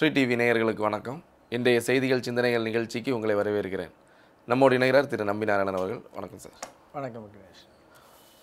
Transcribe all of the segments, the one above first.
Sri TV நேயர்களுக்கு வணக்கம் இன்றைய செய்திகள் சிந்தனைகள் நிகழ்ச்சிக்கு உங்களை வரவேற்கிறேன் நம்முடைய இணைகிறார் திரு நம்பிநாராயணன் அவர்கள் வணக்கம் சார் வணக்கம் கணேஷ்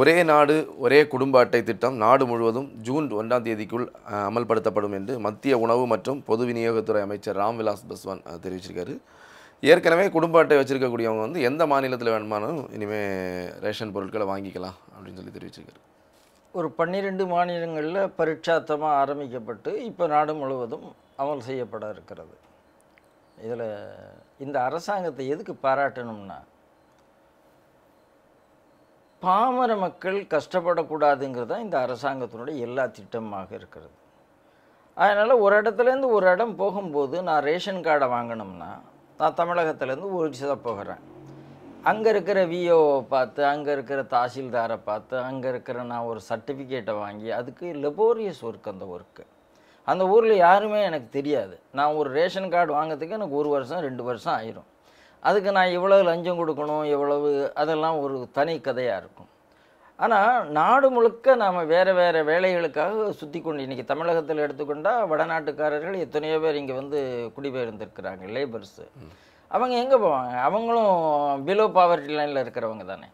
ஒரே நாடு ஒரே குடும்ப அட்டை திட்டம் நாடு முழுவதும் ஜூன் ஒன்றாம் தேதிக்குள் அமல்படுத்தப்படும் என்று மத்திய உணவு மற்றும் பொது விநியோகத்துறை அமைச்சர் ராம்விலாஸ் பஸ்வான் தெரிவிச்சிருக்காரு ஏற்கனவே குடும்ப அட்டை வச்சுருக்கக்கூடியவங்க வந்து எந்த மாநிலத்தில் வேணுமானாலும் இனிமேல் ரேஷன் பொருட்களை வாங்கிக்கலாம் அப்படின்னு சொல்லி தெரிவிச்சிருக்காரு ஒரு பன்னிரெண்டு மாநிலங்களில் பரீட்சாத்தமாக ஆரம்பிக்கப்பட்டு இப்போ நாடு முழுவதும் அமல் செய்யப்பட இருக்கிறது இதில் இந்த அரசாங்கத்தை எதுக்கு பாராட்டணும்னா பாமர மக்கள் கஷ்டப்படக்கூடாதுங்கிறது தான் இந்த அரசாங்கத்தினுடைய எல்லா திட்டமாக இருக்கிறது அதனால் ஒரு இடத்துலேருந்து ஒரு இடம் போகும்போது நான் ரேஷன் கார்டை வாங்கினோம்னா நான் தமிழகத்துலேருந்து தான் போகிறேன் அங்கே இருக்கிற விஓவை பார்த்து அங்கே இருக்கிற தாசில்தாரை பார்த்து அங்கே இருக்கிற நான் ஒரு சர்டிஃபிகேட்டை வாங்கி அதுக்கு லெபோரியஸ் ஒர்க் அந்த ஒர்க்கு அந்த ஊரில் யாருமே எனக்கு தெரியாது நான் ஒரு ரேஷன் கார்டு வாங்கிறதுக்கு எனக்கு ஒரு வருஷம் ரெண்டு வருஷம் ஆயிரும் அதுக்கு நான் இவ்வளவு லஞ்சம் கொடுக்கணும் எவ்வளவு அதெல்லாம் ஒரு தனி கதையாக இருக்கும் ஆனால் நாடு முழுக்க நாம் வேறு வேறு வேலைகளுக்காக சுற்றி கொண்டு இன்றைக்கி தமிழகத்தில் எடுத்துக்கொண்டால் வடநாட்டுக்காரர்கள் எத்தனையோ பேர் இங்கே வந்து குடிபெயர்ந்துருக்கிறாங்க லேபர்ஸு அவங்க எங்கே போவாங்க அவங்களும் பிலோ பாவர்ட்டி லைனில் இருக்கிறவங்க தானே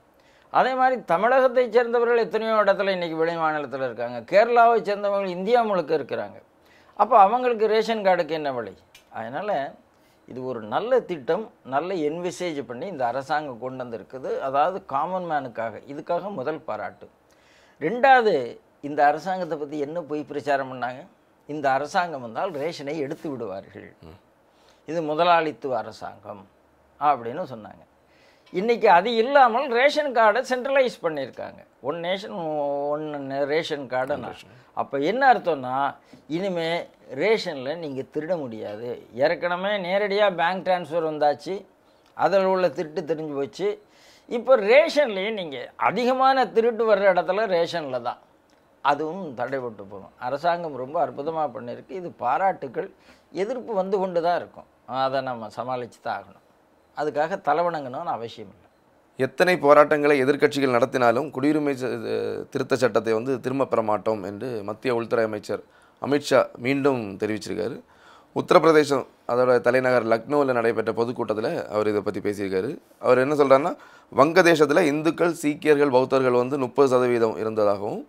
அதே மாதிரி தமிழகத்தை சேர்ந்தவர்கள் எத்தனையோ இடத்துல இன்றைக்கி வெளி மாநிலத்தில் இருக்காங்க கேரளாவை சேர்ந்தவங்க இந்தியா முழுக்க இருக்கிறாங்க அப்போ அவங்களுக்கு ரேஷன் கார்டுக்கு என்ன வழி அதனால் இது ஒரு நல்ல திட்டம் நல்ல என்விசேஜ் பண்ணி இந்த அரசாங்கம் கொண்டு வந்திருக்குது அதாவது காமன் மேனுக்காக இதுக்காக முதல் பாராட்டு ரெண்டாவது இந்த அரசாங்கத்தை பற்றி என்ன போய் பிரச்சாரம் பண்ணாங்க இந்த அரசாங்கம் வந்தால் ரேஷனை எடுத்து விடுவார்கள் இது முதலாளித்துவ அரசாங்கம் அப்படின்னு சொன்னாங்க இன்றைக்கி அது இல்லாமல் ரேஷன் கார்டை சென்ட்ரலைஸ் பண்ணியிருக்காங்க ஒன் நேஷன் ஒன் ரேஷன் கார்டுன்னா அப்போ என்ன அர்த்தம்னா இனிமேல் ரேஷனில் நீங்கள் திருட முடியாது ஏற்கனவே நேரடியாக பேங்க் டிரான்ஸ்ஃபர் வந்தாச்சு அதில் உள்ள திருட்டு தெரிஞ்சு போச்சு இப்போ ரேஷன்லேயும் நீங்கள் அதிகமான திருட்டு வர்ற இடத்துல ரேஷனில் தான் அதுவும் தடைபட்டு போகும் அரசாங்கம் ரொம்ப அற்புதமாக பண்ணியிருக்கு இது பாராட்டுக்கள் எதிர்ப்பு வந்து கொண்டு தான் இருக்கும் அதை நம்ம சமாளித்து தான் ஆகணும் அதுக்காக தலைவணங்கணும்னு அவசியம் இல்லை எத்தனை போராட்டங்களை எதிர்க்கட்சிகள் நடத்தினாலும் குடியுரிமை திருத்த சட்டத்தை வந்து திரும்ப பெற மாட்டோம் என்று மத்திய உள்துறை அமைச்சர் அமித்ஷா மீண்டும் தெரிவிச்சிருக்காரு உத்தரப்பிரதேசம் அதோட தலைநகர் லக்னோவில் நடைபெற்ற பொதுக்கூட்டத்தில் அவர் இதை பற்றி பேசியிருக்காரு அவர் என்ன சொல்கிறாருன்னா வங்கதேசத்தில் இந்துக்கள் சீக்கியர்கள் பௌத்தர்கள் வந்து முப்பது சதவீதம் இருந்ததாகவும்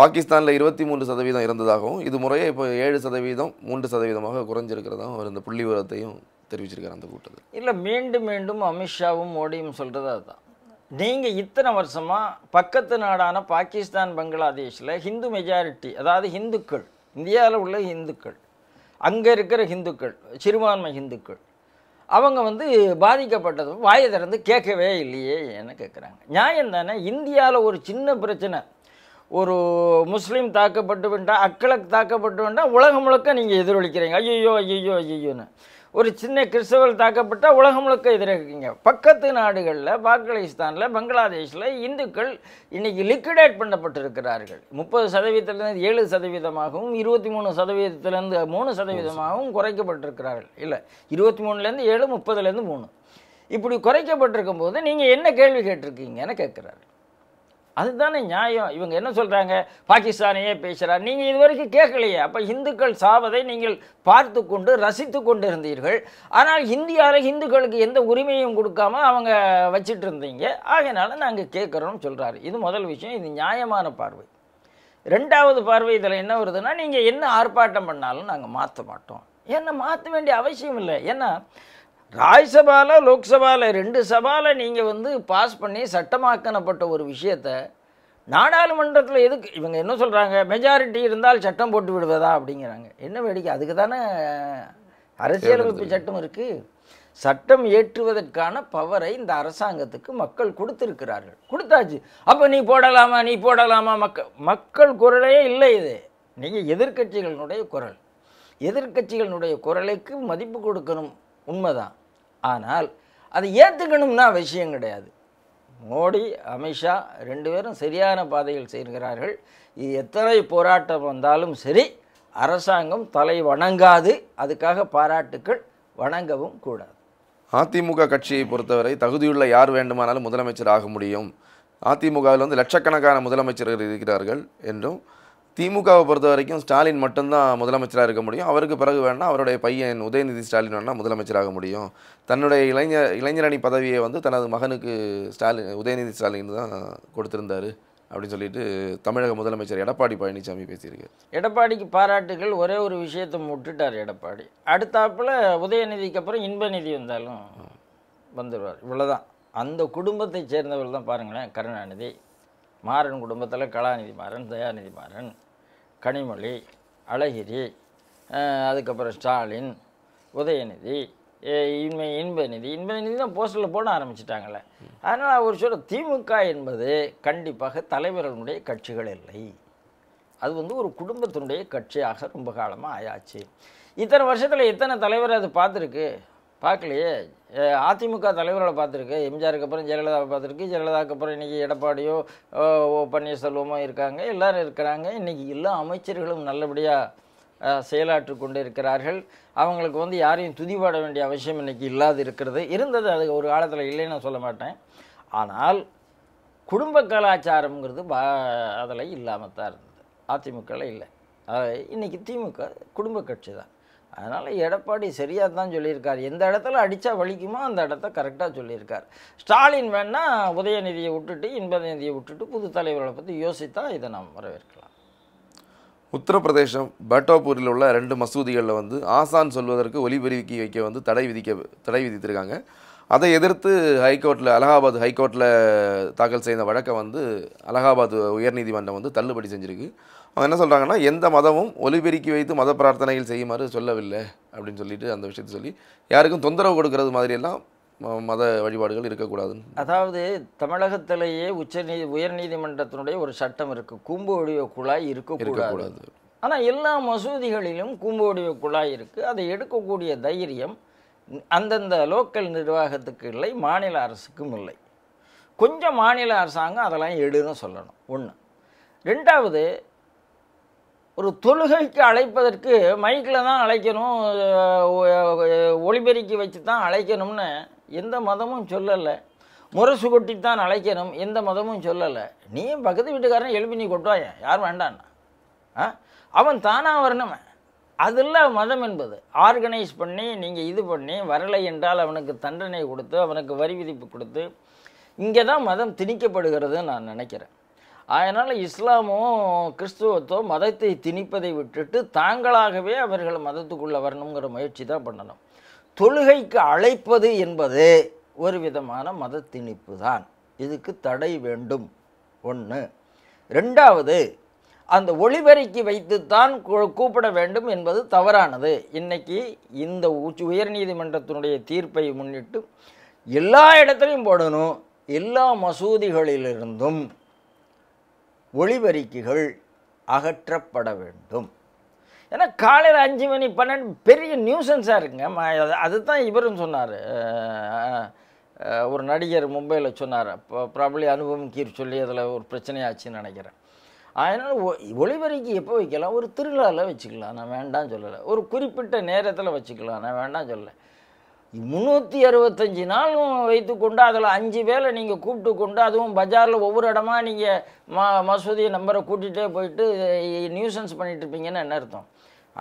பாகிஸ்தானில் இருபத்தி மூன்று சதவீதம் இருந்ததாகவும் இது முறையே இப்போ ஏழு சதவீதம் மூன்று சதவீதமாக குறைஞ்சிருக்கிறதாகவும் அவர் இந்த புள்ளி விவரத்தையும் தெரிவிச்சிருக்காரு அந்த கூட்டத்தில் இல்லை மீண்டும் மீண்டும் அமித்ஷாவும் மோடியும் சொல்கிறது அதுதான் நீங்கள் இத்தனை வருஷமாக பக்கத்து நாடான பாகிஸ்தான் பங்களாதேஷில் ஹிந்து மெஜாரிட்டி அதாவது ஹிந்துக்கள் இந்தியாவில் உள்ள ஹிந்துக்கள் அங்கே இருக்கிற ஹிந்துக்கள் சிறுபான்மை ஹிந்துக்கள் அவங்க வந்து பாதிக்கப்பட்டது வாயை திறந்து கேட்கவே இல்லையே என்ன கேட்குறாங்க நியாயம் தானே இந்தியாவில் ஒரு சின்ன பிரச்சனை ஒரு முஸ்லீம் தாக்கப்பட்டு வேண்டாம் அக்களக் தாக்கப்பட்டு வேண்டாம் உலகம் முழுக்க நீங்கள் எதிரொலிக்கிறீங்க ஐயோ ஐயோ ஐயோன்னு ஒரு சின்ன கிறிஸ்தவர்கள் தாக்கப்பட்டால் உலகம் முழுக்க எதிர்க்கிங்க பக்கத்து நாடுகளில் பாகிஸ்தானில் பங்களாதேஷில் இந்துக்கள் இன்றைக்கி லிக்விடேட் பண்ணப்பட்டிருக்கிறார்கள் முப்பது சதவீதத்திலேருந்து ஏழு சதவீதமாகவும் இருபத்தி மூணு சதவீதத்திலேருந்து மூணு சதவீதமாகவும் குறைக்கப்பட்டிருக்கிறார்கள் இல்லை இருபத்தி மூணுலேருந்து ஏழு முப்பதுலேருந்து மூணு இப்படி குறைக்கப்பட்டிருக்கும் போது நீங்கள் என்ன கேள்வி கேட்டிருக்கீங்கன்னு கேட்குறாரு அதுதானே நியாயம் இவங்க என்ன சொல்கிறாங்க பாகிஸ்தானையே பேசுகிறார் நீங்கள் இதுவரைக்கும் கேட்கலையே அப்போ இந்துக்கள் சாவதை நீங்கள் பார்த்து கொண்டு ரசித்து கொண்டு இருந்தீர்கள் ஆனால் இந்தியாவில் இந்துக்களுக்கு எந்த உரிமையும் கொடுக்காம அவங்க வச்சுட்டு இருந்தீங்க ஆகையினால நாங்கள் கேட்குறோம்னு சொல்கிறாரு இது முதல் விஷயம் இது நியாயமான பார்வை ரெண்டாவது பார்வை இதில் என்ன வருதுன்னா நீங்கள் என்ன ஆர்ப்பாட்டம் பண்ணாலும் நாங்கள் மாற்ற மாட்டோம் என்ன மாற்ற வேண்டிய அவசியம் இல்லை ஏன்னா ராஜ்சபாவில் லோக்சபாவில் ரெண்டு சபாவில் நீங்கள் வந்து பாஸ் பண்ணி சட்டமாக்கணப்பட்ட ஒரு விஷயத்தை நாடாளுமன்றத்தில் எதுக்கு இவங்க என்ன சொல்கிறாங்க மெஜாரிட்டி இருந்தால் சட்டம் போட்டு விடுவதா அப்படிங்கிறாங்க என்ன வேடிக்கை அதுக்கு தானே அரசியலமைப்பு சட்டம் இருக்குது சட்டம் ஏற்றுவதற்கான பவரை இந்த அரசாங்கத்துக்கு மக்கள் கொடுத்துருக்கிறார்கள் கொடுத்தாச்சு அப்போ நீ போடலாமா நீ போடலாமா மக்கள் மக்கள் குரலே இல்லை இது நீங்கள் எதிர்கட்சிகளினுடைய குரல் எதிர்கட்சிகளினுடைய குரலைக்கு மதிப்பு கொடுக்கணும் உண்மைதான் ஆனால் அதை ஏற்றுக்கணும்னா விஷயம் கிடையாது மோடி அமித்ஷா ரெண்டு பேரும் சரியான பாதையில் செய்கிறார்கள் இது எத்தனை போராட்டம் வந்தாலும் சரி அரசாங்கம் தலை வணங்காது அதுக்காக பாராட்டுக்கள் வணங்கவும் கூடாது அதிமுக கட்சியை பொறுத்தவரை தகுதியுள்ள யார் வேண்டுமானாலும் முதலமைச்சர் ஆக முடியும் அதிமுகவில் வந்து லட்சக்கணக்கான முதலமைச்சர்கள் இருக்கிறார்கள் என்றும் திமுகவை பொறுத்த வரைக்கும் ஸ்டாலின் மட்டும்தான் முதலமைச்சராக இருக்க முடியும் அவருக்கு பிறகு வேணால் அவருடைய பையன் உதயநிதி ஸ்டாலின் வேணால் முதலமைச்சராக முடியும் தன்னுடைய இளைஞர் இளைஞரணி பதவியை வந்து தனது மகனுக்கு ஸ்டாலின் உதயநிதி ஸ்டாலின் தான் கொடுத்திருந்தார் அப்படின்னு சொல்லிட்டு தமிழக முதலமைச்சர் எடப்பாடி பழனிசாமி பேசியிருக்கார் எடப்பாடிக்கு பாராட்டுகள் ஒரே ஒரு விஷயத்தை முட்டுட்டார் எடப்பாடி அடுத்தாப்பில் உதயநிதிக்கு அப்புறம் இன்ப நிதி வந்தாலும் வந்துடுவார் இவ்வளோதான் அந்த குடும்பத்தை சேர்ந்தவர் தான் பாருங்களேன் கருணாநிதி மாறன் குடும்பத்தில் கலாநிதி மாறன் தயாநிதி மாறன் கனிமொழி அழகிரி அதுக்கப்புறம் ஸ்டாலின் உதயநிதி இன்மை இன்பநிதி இன்பநிதி தான் போஸ்டரில் போட ஆரம்பிச்சிட்டாங்களே அதனால் அவர் சொல்ல திமுக என்பது கண்டிப்பாக தலைவர்களுடைய கட்சிகள் இல்லை அது வந்து ஒரு குடும்பத்தினுடைய கட்சியாக ரொம்ப காலமாக ஆயாச்சு இத்தனை வருஷத்தில் எத்தனை தலைவர் அது பார்த்துருக்கு பார்க்கலையே அதிமுக தலைவர்களை பார்த்துருக்கு எம்ஜிஆருக்கு அப்புறம் ஜெயலலிதாவை பார்த்துருக்கு ஜெயலலிதாவுக்கு அப்புறம் இன்றைக்கி எடப்பாடியோ ஓ பன்னீர்செல்வமோ இருக்காங்க எல்லோரும் இருக்கிறாங்க இன்றைக்கி எல்லா அமைச்சர்களும் நல்லபடியாக செயலாற்றி கொண்டு இருக்கிறார்கள் அவங்களுக்கு வந்து யாரையும் துதிப்பாட வேண்டிய அவசியம் இன்றைக்கி இல்லாது இருக்கிறது இருந்தது அது ஒரு காலத்தில் இல்லைன்னு நான் சொல்ல மாட்டேன் ஆனால் குடும்ப கலாச்சாரம்ங்கிறது பா அதில் இல்லாமல் தான் இருந்தது அதிமுகவில் இல்லை இன்றைக்கி திமுக குடும்ப கட்சி தான் அதனால் எடப்பாடி சரியாக தான் சொல்லியிருக்கார் எந்த இடத்துல அடித்தா வலிக்குமோ அந்த இடத்த கரெக்டாக சொல்லியிருக்கார் ஸ்டாலின் வேணால் உதயநிதியை விட்டுட்டு இன்பதநிதியை விட்டுட்டு புது தலைவர்களை பற்றி யோசித்தா இதை நாம் வரவேற்கலாம் உத்தரப்பிரதேசம் பட்டோபூரில் உள்ள ரெண்டு மசூதிகளில் வந்து ஆசான் சொல்வதற்கு ஒலிபெருக்கி வைக்க வந்து தடை விதிக்க தடை விதித்திருக்காங்க அதை எதிர்த்து ஹைகோர்ட்டில் அலகாபாத் ஹைகோர்ட்டில் தாக்கல் செய்த வழக்கை வந்து அலகாபாத் உயர்நீதிமன்றம் வந்து தள்ளுபடி செஞ்சுருக்கு அவங்க என்ன சொல்கிறாங்கன்னா எந்த மதமும் ஒலிபெருக்கி வைத்து மத பிரார்த்தனைகள் செய்யுமாறு சொல்லவில்லை அப்படின்னு சொல்லிட்டு அந்த விஷயத்தை சொல்லி யாருக்கும் தொந்தரவு கொடுக்கறது மாதிரியெல்லாம் மத வழிபாடுகள் இருக்கக்கூடாதுன்னு அதாவது தமிழகத்திலேயே நீதி உயர்நீதிமன்றத்தினுடைய ஒரு சட்டம் இருக்குது கூம்பு வடிவ குழாய் இருக்கக்கூடாது ஆனால் எல்லா மசூதிகளிலும் கூம்பு வடிவ குழாய் இருக்குது அதை எடுக்கக்கூடிய தைரியம் அந்தந்த லோக்கல் நிர்வாகத்துக்கு இல்லை மாநில அரசுக்கும் இல்லை கொஞ்சம் மாநில அரசாங்கம் அதெல்லாம் எடுன்னு சொல்லணும் ஒன்று ரெண்டாவது ஒரு தொழுகைக்கு அழைப்பதற்கு மைக்கில் தான் அழைக்கணும் ஒளிபெருக்கி வச்சு தான் அழைக்கணும்னு எந்த மதமும் சொல்லலை முரசு கொட்டி தான் அழைக்கணும் எந்த மதமும் சொல்லலை நீ பக்கத்து வீட்டுக்காரன் எழுப்பி நீ கொட்டுவாயன் யார் வேண்டான்னா ஆ அவன் தானாக வரணும் அதில் மதம் என்பது ஆர்கனைஸ் பண்ணி நீங்கள் இது பண்ணி வரலை என்றால் அவனுக்கு தண்டனை கொடுத்து அவனுக்கு வரி விதிப்பு கொடுத்து இங்கே தான் மதம் திணிக்கப்படுகிறது நான் நினைக்கிறேன் அதனால் இஸ்லாமும் கிறிஸ்துவத்தோ மதத்தை திணிப்பதை விட்டுட்டு தாங்களாகவே அவர்கள் மதத்துக்குள்ளே வரணுங்கிற முயற்சி தான் பண்ணணும் தொழுகைக்கு அழைப்பது என்பது ஒரு விதமான மத திணிப்பு தான் இதுக்கு தடை வேண்டும் ஒன்று ரெண்டாவது அந்த ஒளிபெருக்கி வைத்துத்தான் கூப்பிட வேண்டும் என்பது தவறானது இன்றைக்கி இந்த உச்ச உயர்நீதிமன்றத்தினுடைய தீர்ப்பை முன்னிட்டு எல்லா இடத்துலையும் போடணும் எல்லா மசூதிகளிலிருந்தும் ஒளிவறிக்கைகள் அகற்றப்பட வேண்டும் ஏன்னா காலையில் அஞ்சு மணி பன்னெண்டு பெரிய நியூசன்ஸாக இருக்குங்க அதுதான் இவரும் சொன்னார் ஒரு நடிகர் மும்பையில் சொன்னார் இப்போ ப்ராப்ளி அனுபவம் கீர் சொல்லி அதில் ஒரு பிரச்சனையாச்சுன்னு நினைக்கிறேன் அதனால் ஒளிபெருக்கி எப்போ வைக்கலாம் ஒரு திருவிழாவில் வச்சுக்கலாம் நான் வேண்டாம் சொல்லலை ஒரு குறிப்பிட்ட நேரத்தில் வச்சுக்கலாம் நான் வேண்டாம் சொல்லலை முந்நூற்றி அறுபத்தஞ்சி நாளும் வைத்து கொண்டு அதில் அஞ்சு வேலை நீங்கள் கூப்பிட்டு கொண்டு அதுவும் பஜாரில் ஒவ்வொரு இடமா நீங்கள் ம மசூதியை நம்பரை கூட்டிகிட்டே போயிட்டு நியூசன்ஸ் பண்ணிட்டுருப்பீங்கன்னு என்ன அர்த்தம்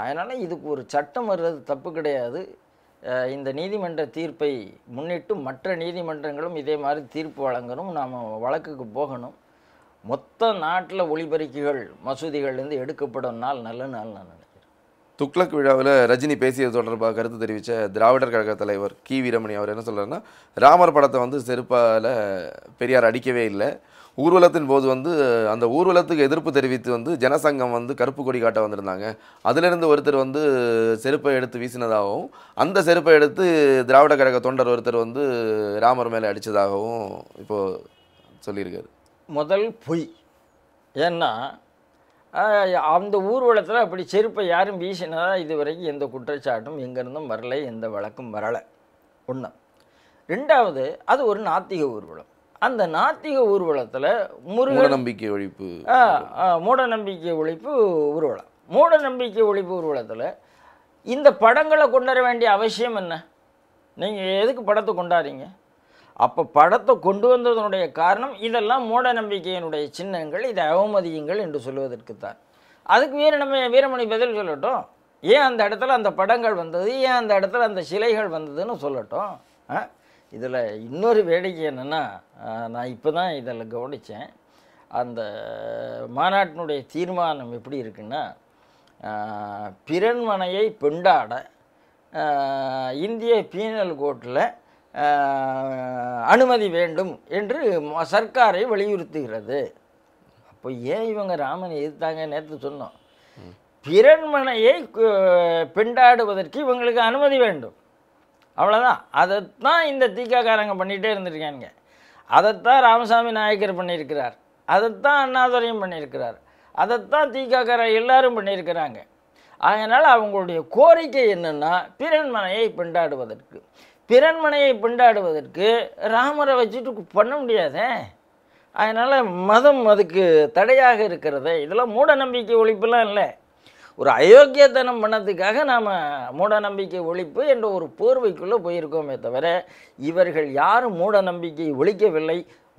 அதனால் இதுக்கு ஒரு சட்டம் வர்றது தப்பு கிடையாது இந்த நீதிமன்ற தீர்ப்பை முன்னிட்டு மற்ற நீதிமன்றங்களும் இதே மாதிரி தீர்ப்பு வழங்கணும் நாம் வழக்குக்கு போகணும் மொத்த நாட்டில் ஒளிபெருக்கிகள் மசூதிகள்லேருந்து எடுக்கப்படும் நாள் நல்ல நாள் நான் துக்ளக் விழாவில் ரஜினி பேசியது தொடர்பாக கருத்து தெரிவித்த திராவிடர் கழக தலைவர் கி வீரமணி அவர் என்ன சொல்கிறாருன்னா ராமர் படத்தை வந்து செருப்பால் பெரியார் அடிக்கவே இல்லை ஊர்வலத்தின் போது வந்து அந்த ஊர்வலத்துக்கு எதிர்ப்பு தெரிவித்து வந்து ஜனசங்கம் வந்து கருப்பு கொடி காட்ட வந்திருந்தாங்க அதிலிருந்து ஒருத்தர் வந்து செருப்பை எடுத்து வீசினதாகவும் அந்த செருப்பை எடுத்து திராவிட கழக தொண்டர் ஒருத்தர் வந்து ராமர் மேலே அடித்ததாகவும் இப்போது சொல்லியிருக்காரு முதல் பொய் ஏன்னா அந்த ஊர்வலத்தில் அப்படி செருப்பை யாரும் வீசினதா இது வரைக்கும் எந்த குற்றச்சாட்டும் எங்கேருந்தும் வரலை எந்த வழக்கும் வரலை ஒன்று ரெண்டாவது அது ஒரு நாத்திக ஊர்வலம் அந்த நாத்திக ஊர்வலத்தில் முருகன் நம்பிக்கை ஒழிப்பு மூட நம்பிக்கை ஒழிப்பு ஊர்வலம் மூட நம்பிக்கை ஒழிப்பு ஊர்வலத்தில் இந்த படங்களை கொண்டு வர வேண்டிய அவசியம் என்ன நீங்கள் எதுக்கு படத்தை கொண்டாடுறீங்க அப்போ படத்தை கொண்டு வந்ததனுடைய காரணம் இதெல்லாம் மூட நம்பிக்கையினுடைய சின்னங்கள் இதை அவமதியுங்கள் என்று சொல்வதற்கு தான் அதுக்கு வீர நம்ம வீரமணி பதில் சொல்லட்டும் ஏன் அந்த இடத்துல அந்த படங்கள் வந்தது ஏன் அந்த இடத்துல அந்த சிலைகள் வந்ததுன்னு சொல்லட்டும் இதில் இன்னொரு வேடிக்கை என்னென்னா நான் இப்போ தான் இதில் கவனித்தேன் அந்த மாநாட்டினுடைய தீர்மானம் எப்படி இருக்குன்னா பிறன்மனையை பெண்டாட இந்திய பீனல் கோட்டில் அனுமதி வேண்டும் என்று சர்க்காரை வலியுறுத்துகிறது அப்போ ஏன் இவங்க ராமனை எதிர்த்தாங்க நேற்று சொன்னோம் பிறன்மனையை பெண்டாடுவதற்கு இவங்களுக்கு அனுமதி வேண்டும் அவ்வளோதான் அதைத்தான் இந்த தீக்காக்காரங்க பண்ணிகிட்டே இருந்திருக்கானுங்க அதைத்தான் ராமசாமி நாயக்கர் பண்ணியிருக்கிறார் அதைத்தான் அண்ணாதுரையும் பண்ணியிருக்கிறார் அதைத்தான் தீக்காக்கார எல்லாரும் பண்ணியிருக்கிறாங்க அதனால் அவங்களுடைய கோரிக்கை என்னென்னா பிறன்மனையை பெண்டாடுவதற்கு பிறன்மனையை பிண்டாடுவதற்கு ராமரை வச்சுட்டு பண்ண முடியாதே அதனால் மதம் அதுக்கு தடையாக இருக்கிறது இதெல்லாம் மூட நம்பிக்கை ஒழிப்புலாம் இல்லை ஒரு அயோக்கியத்தனம் பண்ணதுக்காக நாம் மூட நம்பிக்கை ஒழிப்பு என்ற ஒரு போர்வைக்குள்ளே போயிருக்கோமே தவிர இவர்கள் யாரும் மூட நம்பிக்கை ஒழிக்கவில்லை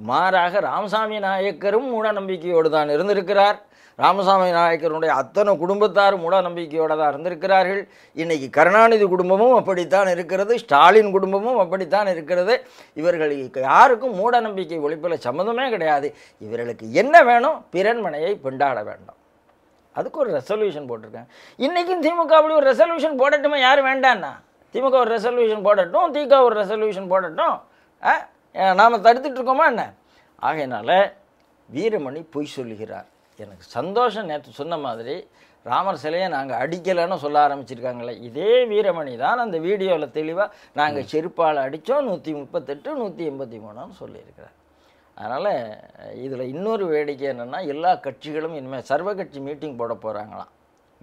மாறாக ராமசாமி நாயக்கரும் மூடநம்பிக்கையோடு தான் இருந்திருக்கிறார் ராமசாமி நாயக்கருடைய அத்தனை குடும்பத்தார் மூடநம்பிக்கையோடு தான் இருந்திருக்கிறார்கள் இன்றைக்கி கருணாநிதி குடும்பமும் அப்படித்தான் இருக்கிறது ஸ்டாலின் குடும்பமும் அப்படித்தான் இருக்கிறது இவர்களுக்கு யாருக்கும் மூடநம்பிக்கை ஒழிப்பில் சம்மந்தமே கிடையாது இவர்களுக்கு என்ன வேணும் பிறன்மனையை பிண்டாட வேண்டும் அதுக்கு ஒரு ரெசல்யூஷன் போட்டிருக்கேன் இன்றைக்கும் திமுக அப்படி ஒரு ரெசல்யூஷன் போடட்டுமே யார் வேண்டான்னா திமுக ஒரு ரெசல்யூஷன் போடட்டும் திக ஒரு ரெசல்யூஷன் போடட்டும் நாம் தடுத்துட்ருக்கோமா என்ன ஆகையினால் வீரமணி பொய் சொல்லுகிறார் எனக்கு சந்தோஷம் நேற்று சொன்ன மாதிரி ராமர் சிலையை நாங்கள் அடிக்கலைன்னு சொல்ல ஆரம்பிச்சிருக்காங்களே இதே வீரமணி தான் அந்த வீடியோவில் தெளிவாக நாங்கள் செருப்பால் அடித்தோம் நூற்றி முப்பத்தெட்டு நூற்றி எண்பத்தி மூணுன்னு சொல்லியிருக்கிறார் அதனால் இதில் இன்னொரு வேடிக்கை என்னென்னா எல்லா கட்சிகளும் இனிமேல் சர்வ கட்சி மீட்டிங் போட போகிறாங்களாம்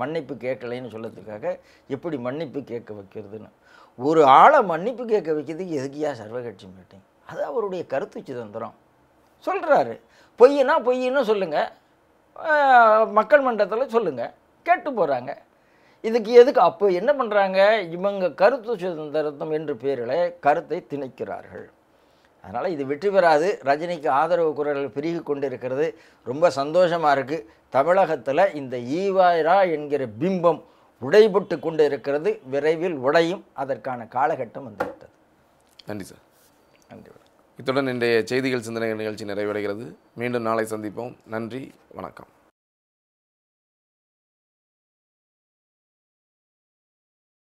மன்னிப்பு கேட்கலைன்னு சொல்லத்துக்காக எப்படி மன்னிப்பு கேட்க வைக்கிறதுன்னு ஒரு ஆளை மன்னிப்பு கேட்க வைக்கிறதுக்கு எதுக்கியா சர்வ கட்சி மீட்டிங் அது அவருடைய கருத்து சுதந்திரம் சொல்கிறாரு பொய்னா பொய்ன்னு சொல்லுங்கள் மக்கள் மன்றத்தில் சொல்லுங்கள் கேட்டு போகிறாங்க இதுக்கு எதுக்கு அப்போ என்ன பண்ணுறாங்க இவங்க கருத்து சுதந்திரம் என்று பேரில் கருத்தை திணிக்கிறார்கள் அதனால் இது வெற்றி பெறாது ரஜினிக்கு ஆதரவு குரல்கள் பெருகி கொண்டிருக்கிறது ரொம்ப சந்தோஷமாக இருக்குது தமிழகத்தில் இந்த ஈவாயிரா என்கிற பிம்பம் உடைபட்டு கொண்டு இருக்கிறது விரைவில் உடையும் அதற்கான காலகட்டம் வந்துவிட்டது நன்றி சார் நன்றி இத்துடன் இன்றைய செய்திகள் சிந்தனை நிகழ்ச்சி நிறைவடைகிறது மீண்டும் நாளை சந்திப்போம் நன்றி வணக்கம்